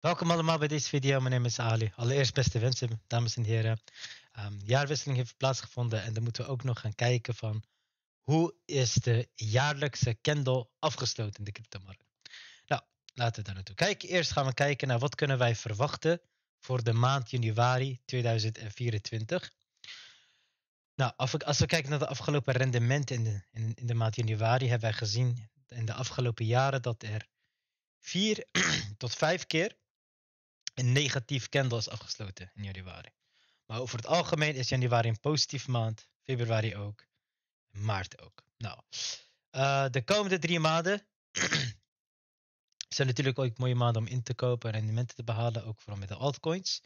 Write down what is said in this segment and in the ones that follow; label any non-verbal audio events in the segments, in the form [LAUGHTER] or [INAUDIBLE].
Welkom allemaal bij deze video. Mijn naam is Ali. Allereerst beste wensen, dames en heren. Um, jaarwisseling heeft plaatsgevonden en dan moeten we ook nog gaan kijken van hoe is de jaarlijkse candle afgesloten in de cryptomarkt. Nou, laten we daar naartoe kijken. Eerst gaan we kijken naar wat kunnen wij verwachten voor de maand januari 2024. Nou, als we kijken naar de afgelopen rendementen in de, in, in de maand januari, hebben wij gezien in de afgelopen jaren dat er vier [CLEARS THROAT] tot vijf keer een negatief candle is afgesloten in januari. Maar over het algemeen is januari een positieve maand. Februari ook. Maart ook. Nou, eh, de komende drie maanden [CLEARS THROAT] zijn natuurlijk ook mooie maanden om in te kopen en rendementen te behalen, ook vooral met de altcoins.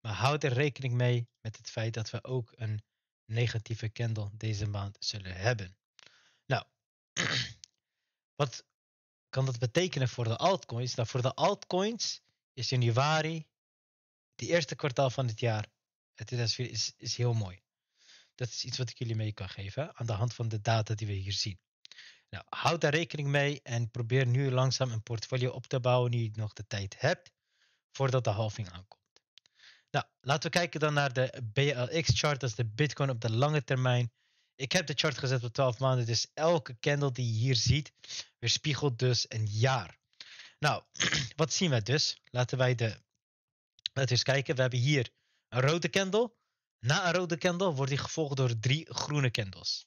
Maar houd er rekening mee met het feit dat we ook een negatieve candle deze maand zullen hebben. Nou, [CLEARS THROAT] wat kan dat betekenen voor de altcoins? Nou, voor de altcoins is januari, het eerste kwartaal van het jaar. Het is, is, is heel mooi. Dat is iets wat ik jullie mee kan geven aan de hand van de data die we hier zien. Nou, houd daar rekening mee en probeer nu langzaam een portfolio op te bouwen nu je nog de tijd hebt voordat de halving aankomt. Nou, laten we kijken dan naar de BLX-chart, dat is de Bitcoin op de lange termijn. Ik heb de chart gezet op 12 maanden, dus elke candle die je hier ziet weerspiegelt dus een jaar. Nou, wat zien we dus? Laten wij de, laten eens kijken. We hebben hier een rode candle. Na een rode candle wordt die gevolgd door drie groene candles.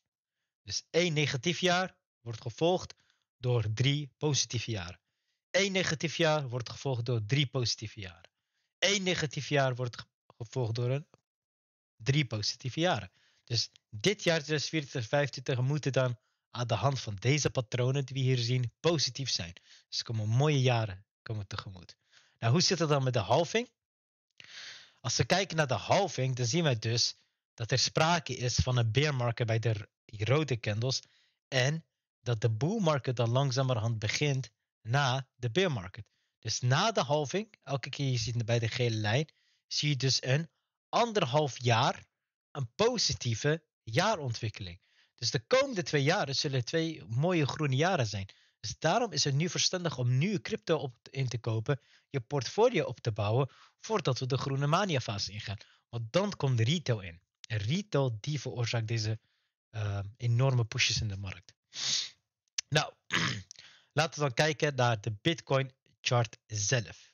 Dus één negatief jaar wordt gevolgd door drie positieve jaren. Eén negatief jaar wordt gevolgd door drie positieve jaren. Eén negatief jaar wordt gevolgd door een drie positieve jaren. Dus dit jaar 2024 2025 moeten dan aan de hand van deze patronen die we hier zien positief zijn. Dus er komen mooie jaren komen tegemoet. Nou, hoe zit het dan met de halving? Als we kijken naar de halving, dan zien we dus dat er sprake is van een bear market bij de rode candles en dat de bull market dan langzamerhand begint na de bear market. Dus na de halving, elke keer je ziet bij de gele lijn, zie je dus een anderhalf jaar een positieve jaarontwikkeling. Dus de komende twee jaren zullen twee mooie groene jaren zijn. Dus daarom is het nu verstandig om nu crypto op in te kopen, je portfolio op te bouwen, voordat we de groene mania fase ingaan. Want dan komt de retail in. En retail die veroorzaakt deze ehm, enorme pushes in de markt. Nou, [CLEARS THROAT] laten we dan kijken naar de Bitcoin chart zelf.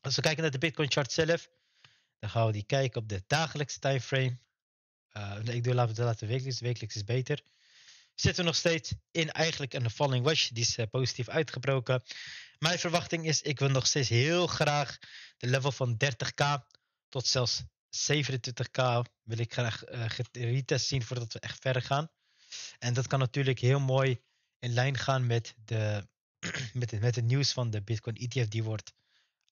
Als we kijken naar de Bitcoin chart zelf, dan gaan we die kijken op de dagelijkse timeframe. Eh, ik doe laten de laatste wekelijks. Wekelijks is beter. Zitten we nog steeds in eigenlijk een falling wedge Die is eh, positief uitgebroken. Mijn verwachting is, ik wil nog steeds heel graag de level van 30k tot zelfs 27k wil ik graag eh, getest zien voordat we echt verder gaan. En dat kan natuurlijk heel mooi in lijn gaan met, de, [CLEARS THROAT] met, het, met het nieuws van de Bitcoin ETF. Die wordt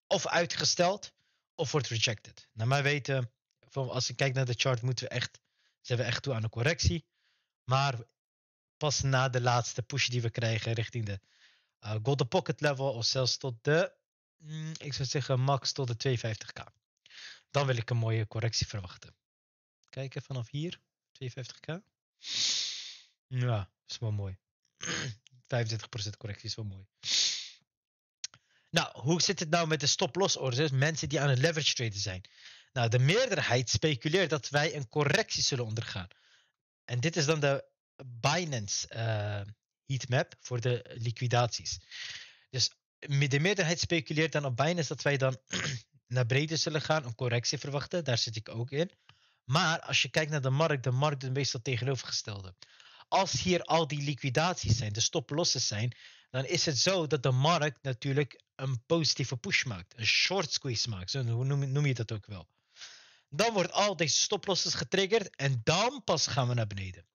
of uitgesteld of wordt rejected. Naar mijn weten, als ik kijk naar de chart, moeten we echt zijn we echt toe aan een correctie. Maar pas na de laatste push die we krijgen richting de uh, Golden Pocket level of zelfs tot de, mm, ik zou zeggen max tot de 250k. Dan wil ik een mooie correctie verwachten. Kijken vanaf hier, 250k. Ja, is wel mooi. 25% [CLEARS THROAT] correctie is wel mooi. Nou, hoe zit het nou met de stop-loss orders? Mensen die aan het leverage traden zijn. Nou, de meerderheid speculeert dat wij een correctie zullen ondergaan. En dit is dan de Binance uh, heatmap voor de liquidaties. Dus de meerderheid speculeert dan op Binance dat wij dan [CLEARS THROAT] naar breder zullen gaan, een correctie verwachten. Daar zit ik ook in. Maar als je kijkt naar de markt, de markt doet meestal tegenovergestelde. Als hier al die liquidaties zijn, de stoplossen zijn, dan is het zo dat de markt natuurlijk een positieve push maakt. Een short squeeze maakt, zo noem, noem je dat ook wel. Dan wordt al deze stoplosses getriggerd en dan pas gaan we naar beneden.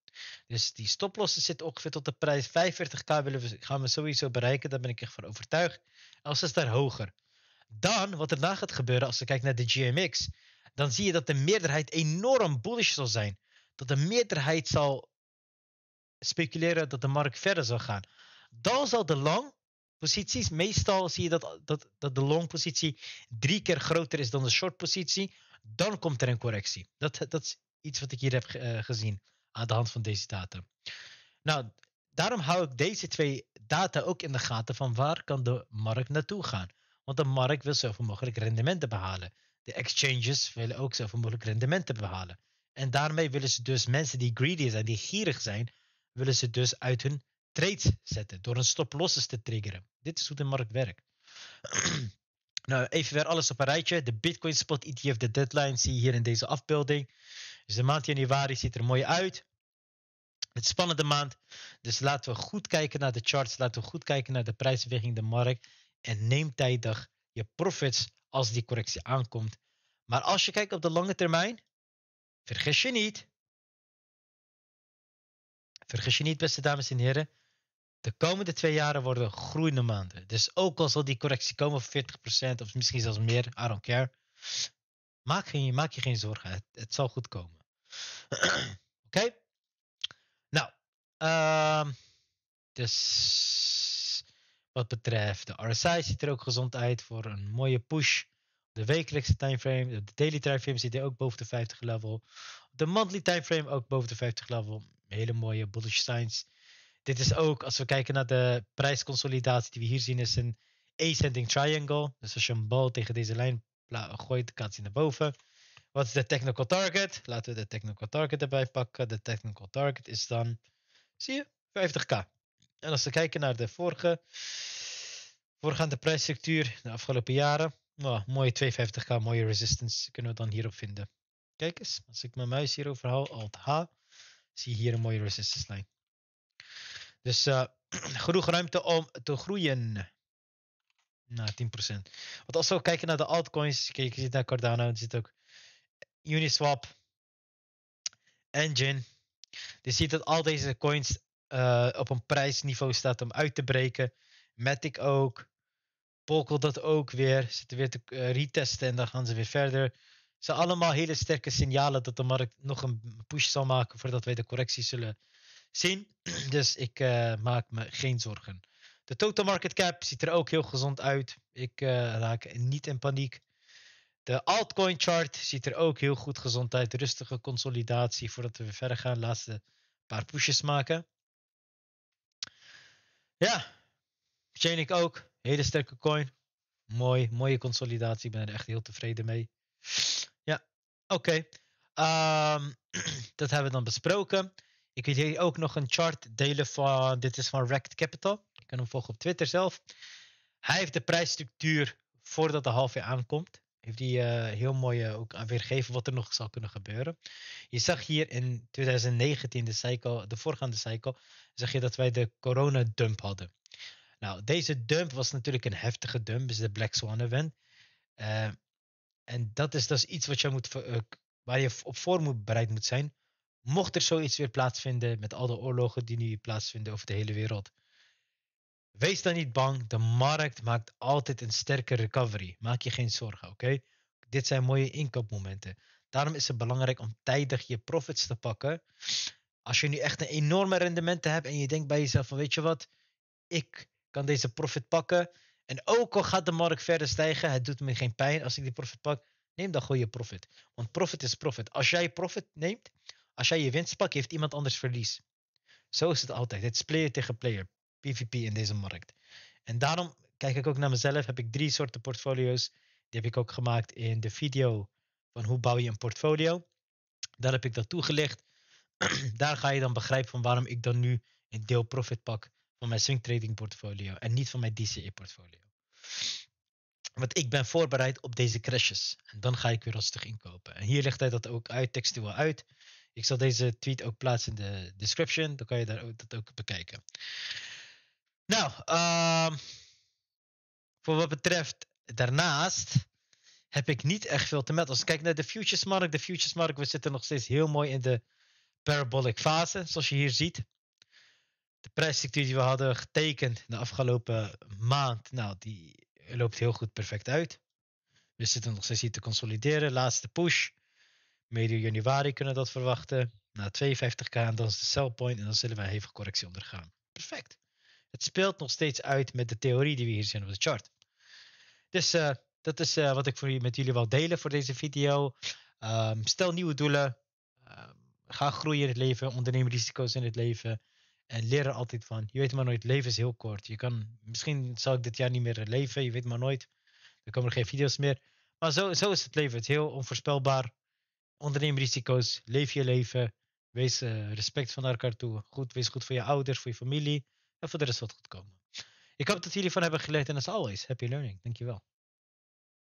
Dus die stoplossen zitten ongeveer tot de prijs 45k willen we, gaan we sowieso bereiken. Daar ben ik echt van overtuigd. Als is daar hoger. Dan, wat erna gaat gebeuren als je kijkt naar de GMX, dan zie je dat de meerderheid enorm bullish zal zijn. Dat de meerderheid zal speculeren dat de markt verder zal gaan. Dan zal de lang posities. Meestal zie je dat, dat, dat de long positie drie keer groter is dan de short positie. Dan komt er een correctie. Dat, dat is iets wat ik hier heb eh, gezien aan de hand van deze data. Nou, daarom hou ik deze twee data ook in de gaten van waar kan de markt naartoe gaan. Want de markt wil zoveel mogelijk rendementen behalen. De exchanges willen ook zoveel mogelijk rendementen behalen. En daarmee willen ze dus mensen die greedy zijn, die gierig zijn, willen ze dus uit hun trades zetten door een stop losses te triggeren dit is hoe de markt werkt. [CLEARS THROAT] nou, even weer alles op een rijtje. De Bitcoin Spot ETF, de deadline, zie je hier in deze afbeelding. Dus de maand januari ziet er mooi uit. Het is een spannende maand. Dus laten we goed kijken naar de charts. Laten we goed kijken naar de prijsbeweging, de markt. En neem tijdig je profits als die correctie aankomt. Maar als je kijkt op de lange termijn, vergis je niet. Vergis je niet, beste dames en heren. De komende twee jaren worden groeiende maanden. Dus ook al zal die correctie komen van 40% of misschien zelfs meer, I don't care. Maak, geen, maak je geen zorgen, het, zal goed komen. [CLEARS THROAT] Oké? Nou, ehm, dus wat betreft de RSI ziet er ook gezond uit voor een mooie push. De wekelijkse timeframe, de daily timeframe zit er ook boven de 50 level. De monthly timeframe ook boven de 50 level. Hele mooie bullish signs. Dit is ook, als we kijken naar de prijsconsolidatie die we hier zien, is een ascending triangle. Dus als je een bal tegen deze lijn gooit, gaat hij naar boven. Wat is de technical target? Laten we de technical target erbij pakken. De technical target is dan, zie je, 50k. En als we kijken naar de vorige, voorgaande prijsstructuur de afgelopen jaren, nou, mooie 250k, mooie resistance kunnen we dan hierop vinden. Kijk eens, als ik mijn muis hierover haal, Alt-H, zie je hier een mooie resistance line. Dus uh, [CLEARS THROAT] genoeg ruimte om te groeien. Nou, 10%. Want als we kijken naar de altcoins, kijk, je ziet naar Cardano, het zit ook Uniswap, Engine. Dus je ziet dat al deze coins eh, op een prijsniveau staat om uit te breken. Matic ook. Polkel dat ook weer. Zitten weer te eh, retesten en dan gaan ze weer verder. Het zijn allemaal hele sterke signalen dat de markt nog een push zal maken voordat wij de correctie zullen zien. [CLEARS THROAT] Dus ik eh, maak me geen zorgen. De total market cap ziet er ook heel gezond uit. Ik eh, raak niet in paniek. De altcoin chart ziet er ook heel goed gezond uit. Rustige consolidatie voordat we verder gaan. Laatste paar pushes maken. Ja, Chainlink ook. Hele sterke coin. Mooi, mooie consolidatie. Ik ben er echt heel tevreden mee. Ja, oké. Ehm, [CLEARS THROAT] dat hebben we dan besproken. Ik wil jullie ook nog een chart delen van, dit is van Racked Capital. Je kan hem volgen op Twitter zelf. Hij heeft de prijsstructuur voordat de half jaar aankomt. Heeft hij eh, heel mooi uh, ook weergegeven wat er nog zal kunnen gebeuren. Je zag hier in 2019, de, cycle, de voorgaande cycle, zag je dat wij de coronadump hadden. Nou, deze dump was natuurlijk een heftige dump, is dus de Black Swan event. Eh, en dat is, dus iets wat je moet, eh, waar je op voor moet, bereid moet zijn mocht er zoiets weer plaatsvinden met al de oorlogen die nu plaatsvinden over de hele wereld. Wees dan niet bang, de markt maakt altijd een sterke recovery. Maak je geen zorgen, oké? Dit zijn mooie inkoopmomenten. Daarom is het belangrijk om tijdig je profits te pakken. Als je nu echt een enorme rendementen hebt en je denkt bij jezelf van weet je wat, ik kan deze profit pakken. En ook al gaat de markt verder stijgen, het doet me geen pijn als ik die profit pak. Neem dan gewoon je profit. Want profit is profit. Als jij profit neemt, als jij je winst pakt, heeft iemand anders verlies. Zo is het altijd. Het is player tegen player. PvP in deze markt. En daarom kijk ik ook naar mezelf. Heb ik drie soorten portfolio's. Die heb ik ook gemaakt in de video van hoe bouw je een portfolio. Daar heb ik dat toegelicht. [CLEARS THROAT] Daar ga je dan begrijpen van waarom ik dan nu een deel profit pak van mijn swing trading portfolio en niet van mijn DCE portfolio. Want ik ben voorbereid op deze crashes. En dan ga ik weer rustig inkopen. En hier legt hij dat ook uit, textueel uit. Ik zal deze tweet ook plaatsen in de description. Dan kan je daar ook, dat ook bekijken. Nou, ehm, voor wat betreft daarnaast heb ik niet echt veel te melden. Als ik kijk naar de futuresmarkt, de futuresmarkt, we zitten nog steeds heel mooi in de parabolic fase, zoals je hier ziet. De prijsstructuur die we hadden getekend de afgelopen maand, nou, die loopt heel goed perfect uit. We zitten nog steeds hier te consolideren. Laatste push. Medio januari kunnen we dat verwachten. Na 52k en dan is de sell point en dan zullen we een hevige correctie ondergaan. Perfect. Het speelt nog steeds uit met de theorie die we hier zien op de chart. Dus eh, dat is eh, wat ik voor, met jullie wil delen voor deze video. Ehm, stel nieuwe doelen. Ehm, ga groeien in het leven. Onderneem risico's in het leven. En leer er altijd van. Je weet maar nooit, leven is heel kort. Je kan, misschien zal ik dit jaar niet meer leven. Je weet maar nooit. Er komen er geen video's meer. Maar zo, zo is het leven. Het is heel onvoorspelbaar onderneem risico's, leef je leven, wees eh, respect van elkaar toe. Goed, wees goed voor je ouders, voor je familie en voor de rest wat goed komen. Ik hoop dat jullie van hebben geleerd en als always, happy learning. Dankjewel.